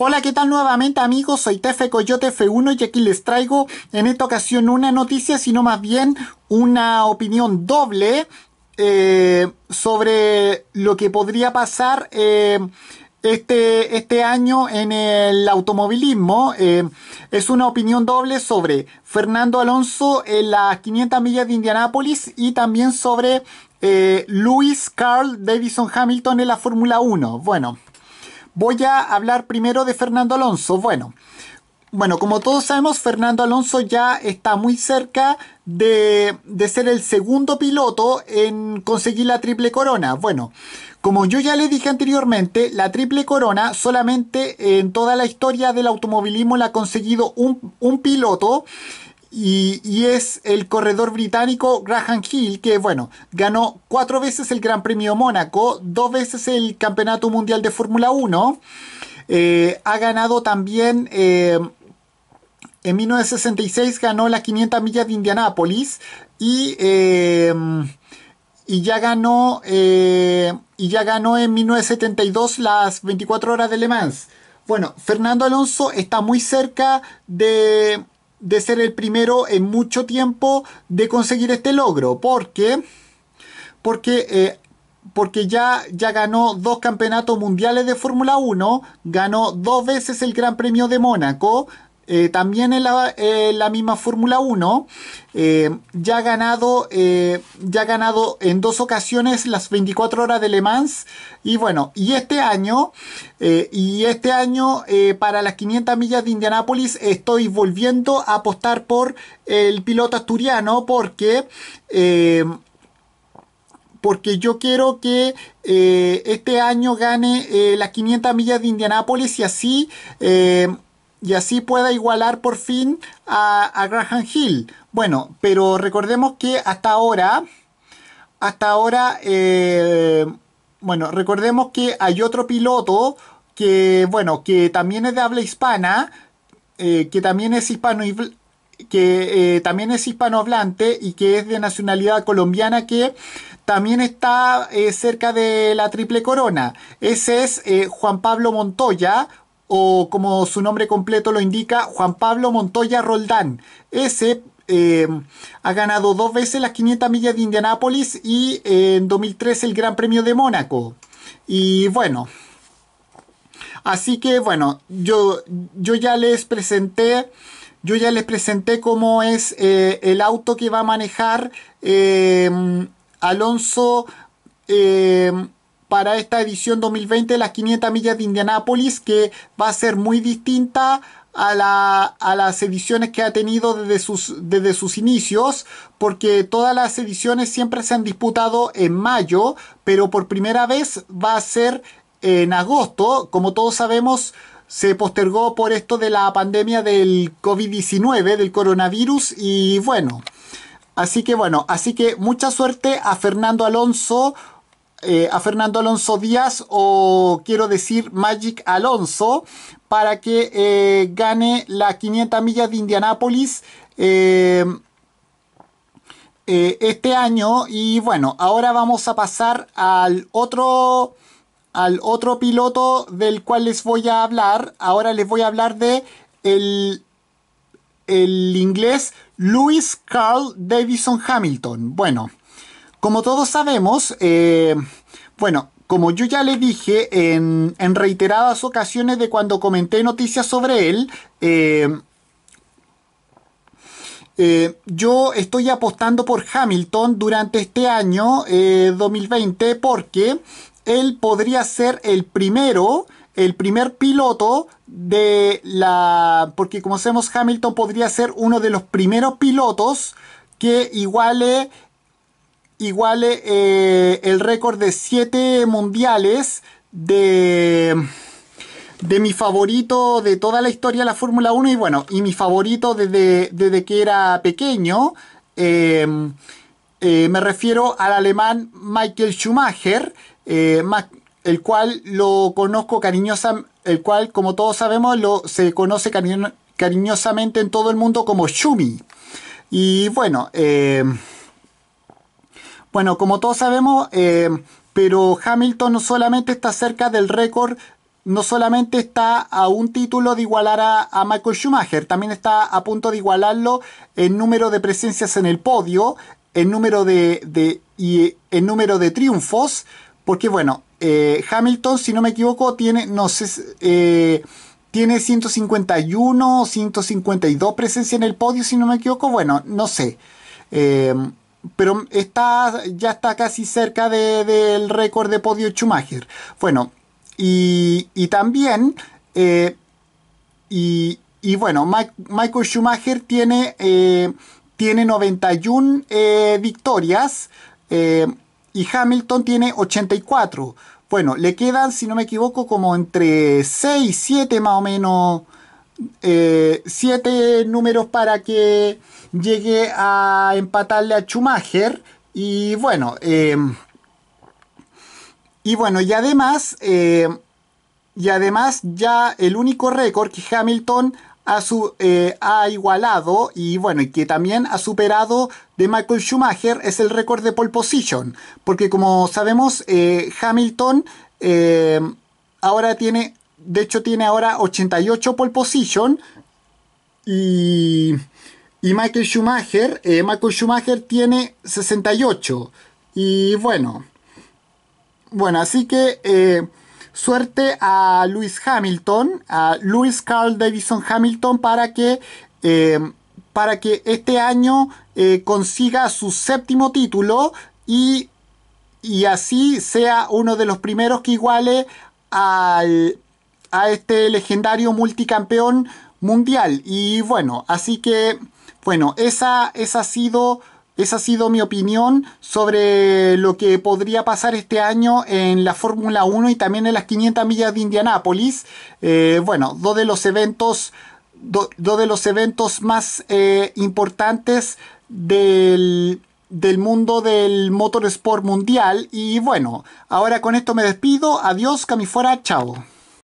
Hola, ¿qué tal nuevamente amigos? Soy Tefe Coyote F1 y aquí les traigo en esta ocasión una noticia, sino más bien una opinión doble eh, sobre lo que podría pasar eh, este, este año en el automovilismo. Eh, es una opinión doble sobre Fernando Alonso en las 500 millas de Indianápolis y también sobre Lewis Carl Davidson Hamilton en la Fórmula 1. Bueno. Voy a hablar primero de Fernando Alonso. Bueno, bueno, como todos sabemos, Fernando Alonso ya está muy cerca de, ser el segundo piloto en conseguir la triple corona. Bueno, como yo ya le dije anteriormente, la triple corona solamente en toda la historia del automovilismo la ha conseguido un, un piloto y, es el corredor británico Graham Hill, que bueno, ganó cuatro veces el Gran Premio Mónaco, dos veces el Campeonato Mundial de Fórmula 1, eh, ha ganado también... Eh, en 1966 ganó las 500 millas de Indianápolis y, eh, y ya ganó y ya ganó en 1972 las 24 horas de Le Mans. Bueno, Fernando Alonso está muy cerca de, de ser el primero en mucho tiempo de conseguir este logro. porque Porque, eh, porque ya, ya ganó dos campeonatos mundiales de Fórmula 1, ganó dos veces el Gran Premio de Mónaco, eh, también en la, eh, misma Fórmula 1, eh, ya, ha ganado, ya ganado en dos ocasiones las 24 horas de Le Mans. Y bueno, y este año, y este año para las 500 millas de Indianápolis estoy volviendo a apostar por el piloto asturiano porque porque yo quiero que este año gane las 500 millas de Indianápolis y así y así pueda igualar por fin a, Graham Hill. Bueno, pero recordemos que hasta ahora, hasta ahora, eh, bueno, recordemos que hay otro piloto que, bueno, que también es de habla hispana, eh, que también es hispano que eh, también es hispanohablante y que es de nacionalidad colombiana que también está cerca de la triple corona. Ese es Juan Pablo Montoya o como su nombre completo lo indica, Juan Pablo Montoya Roldán. Ese eh, ha ganado dos veces las 500 millas de Indianápolis y eh, en 2003 el Gran Premio de Mónaco. Y bueno, así que bueno, yo, yo ya les presenté... Yo ya les presenté cómo es eh, el auto que va a manejar Alonso para esta edición 2020 de las 500 millas de Indianápolis, que va a ser muy distinta a, las ediciones que ha tenido desde sus, desde sus inicios, porque todas las ediciones siempre se han disputado en mayo, pero por primera vez va a ser en agosto. Como todos sabemos, se postergó por esto de la pandemia del COVID-19, del coronavirus, y bueno. Así que bueno, así que mucha suerte a Fernando Alonso eh, a Fernando Alonso Díaz o quiero decir Magic Alonso para que eh, gane las 500 millas de Indianápolis. Eh, este año y bueno ahora vamos a pasar al otro al otro piloto del cual les voy a hablar ahora les voy a hablar de el el inglés Lewis Carl Davison Hamilton bueno como todos sabemos, eh, bueno, como yo ya le dije en, reiteradas ocasiones de cuando comenté noticias sobre él, eh, eh, yo estoy apostando por Hamilton durante este año 2020 porque él podría ser el primero el primer piloto de la... porque como sabemos Hamilton podría ser uno de los primeros pilotos que iguale igual eh, el récord de 7 mundiales de, de mi favorito de toda la historia de la Fórmula 1 y bueno, y mi favorito desde, que era pequeño. Em, eh, me refiero al alemán Michael Schumacher, eh, el cual lo conozco cariñosamente, el cual como todos sabemos lo, se conoce cariñosamente en todo el mundo como Schumi. Y bueno, em, bueno, como todos sabemos, eh, pero Hamilton no solamente está cerca del récord, no solamente está a un título de igualar a, Michael Schumacher, también está a punto de igualarlo en número de presencias en el podio, en número de, y en número de triunfos, porque bueno, eh, Hamilton, si no me equivoco, tiene, no sé, eh, tiene 151 o 152 presencias en el podio, si no me equivoco, bueno, no sé pero está, ya está casi cerca del de, del récord de podio Schumacher. Bueno, y, y también, eh, y, y, bueno, Michael Schumacher tiene, eh, tiene 91 eh, victorias eh, y Hamilton tiene 84. Bueno, le quedan, si no me equivoco, como entre 6, 7 más o menos eh, siete números para que llegue a empatarle a Schumacher. Y bueno, em, y bueno, y además, em, y además ya el único récord que Hamilton ha, su, eh, ha, igualado y bueno, y que también ha superado de Michael Schumacher es el récord de pole position, porque como sabemos, eh, Hamilton em, ahora tiene de hecho tiene ahora 88 pole position y, y Michael Schumacher, eh, Michael Schumacher tiene 68 y bueno, bueno, así que eh, suerte a Lewis Hamilton, a Lewis Carl Davidson Hamilton para que eh, para que este año consiga su séptimo título y y así sea uno de los primeros que iguale al a este legendario multicampeón mundial. Y bueno, así que, bueno, esa, esa ha sido... Esa ha sido mi opinión sobre lo que podría pasar este año en la Fórmula 1 y también en las 500 millas de Indianápolis. Eh, bueno, dos de los eventos, dos de los eventos más eh, importantes del, del mundo del motorsport mundial. Y bueno, ahora con esto me despido. Adiós, fuera chao.